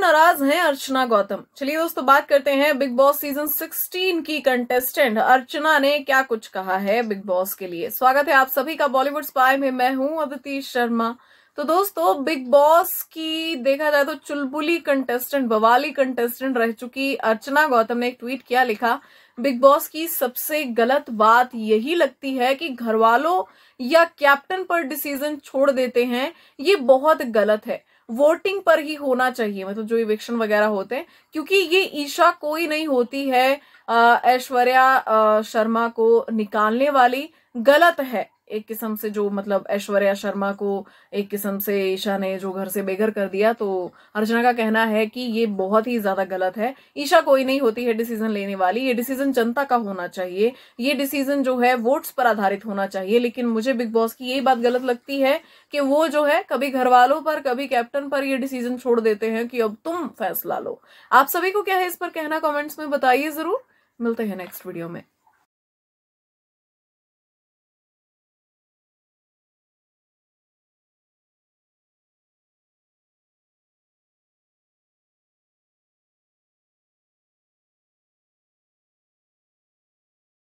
नाराज हैं अर्चना गौतम चलिए दोस्तों बात करते हैं बिग बॉस सीजन 16 की कंटेस्टेंट अर्चना ने क्या कुछ कहा है बिग बॉस के लिए स्वागत है आप सभी का बॉलीवुड स्पाई में मैं हूं अदिति शर्मा तो दोस्तों बिग बॉस की देखा जाए तो चुलबुली कंटेस्टेंट बवाली कंटेस्टेंट रह चुकी अर्चना गौतम ने एक ट्वीट किया लिखा बिग बॉस की सबसे गलत बात यही लगती है कि घर वालों या कैप्टन पर डिसीजन छोड़ देते हैं ये बहुत गलत है वोटिंग पर ही होना चाहिए मतलब जो इवेक्शन वगैरह होते हैं क्योंकि ये ईशा कोई नहीं होती है ऐश्वर्या शर्मा को निकालने वाली गलत है एक किस्म से जो मतलब ऐश्वर्या शर्मा को एक किस्म से ईशा ने जो घर से बेघर कर दिया तो अर्चना का कहना है कि ये बहुत ही ज्यादा गलत है ईशा कोई नहीं होती है डिसीजन लेने वाली ये डिसीजन जनता का होना चाहिए ये डिसीजन जो है वोट्स पर आधारित होना चाहिए लेकिन मुझे बिग बॉस की यही बात गलत लगती है कि वो जो है कभी घर वालों पर कभी कैप्टन पर ये डिसीजन छोड़ देते हैं कि अब तुम फैसला लो आप सभी को क्या है इस पर कहना कॉमेंट्स में बताइए जरूर मिलते हैं नेक्स्ट वीडियो में